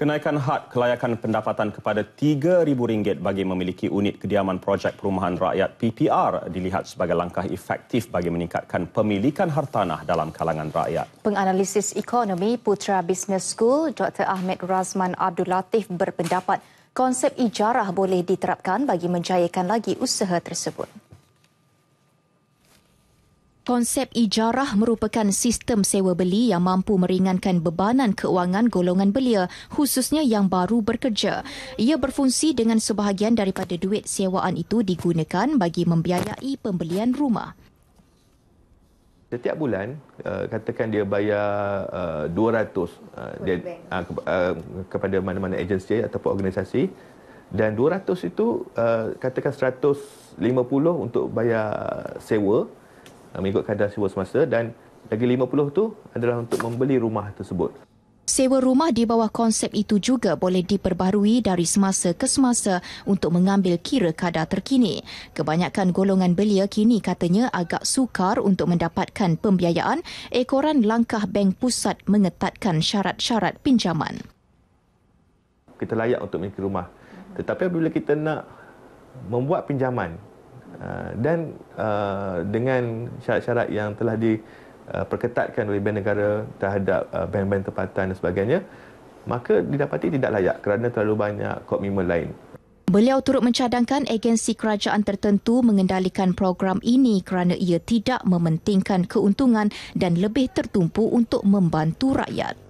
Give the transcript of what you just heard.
Kenaikan had kelayakan pendapatan kepada RM3,000 bagi memiliki unit kediaman projek perumahan rakyat PPR dilihat sebagai langkah efektif bagi meningkatkan pemilikan hartanah dalam kalangan rakyat. Penganalisis ekonomi Putra Business School Dr. Ahmed Razman Abdul Latif berpendapat konsep ijarah boleh diterapkan bagi menjayakan lagi usaha tersebut. Konsep ijarah merupakan sistem sewa beli yang mampu meringankan bebanan keuangan golongan belia khususnya yang baru bekerja. Ia berfungsi dengan sebahagian daripada duit sewaan itu digunakan bagi membiayai pembelian rumah. Setiap bulan eh, katakan dia bayar 200 eh, eh, dia, ah, kepada mana-mana agensi ataupun organisasi dan 200 itu katakan 150 untuk bayar sewa mengikut kadar sewa semasa dan lagi 50 tu adalah untuk membeli rumah tersebut. Sewa rumah di bawah konsep itu juga boleh diperbaharui dari semasa ke semasa untuk mengambil kira kadar terkini. Kebanyakan golongan belia kini katanya agak sukar untuk mendapatkan pembiayaan ekoran langkah bank pusat mengetatkan syarat-syarat pinjaman. Kita layak untuk memiliki rumah. Tetapi apabila kita nak membuat pinjaman Ah, dan uh, dengan syarat-syarat yang telah diperketatkan ah, oleh band negara terhadap uh, bank band tempatan dan sebagainya maka didapati tidak layak kerana terlalu banyak komitmen lain Beliau turut mencadangkan agensi kerajaan tertentu mengendalikan program ini kerana ia tidak mementingkan keuntungan dan lebih tertumpu untuk membantu rakyat.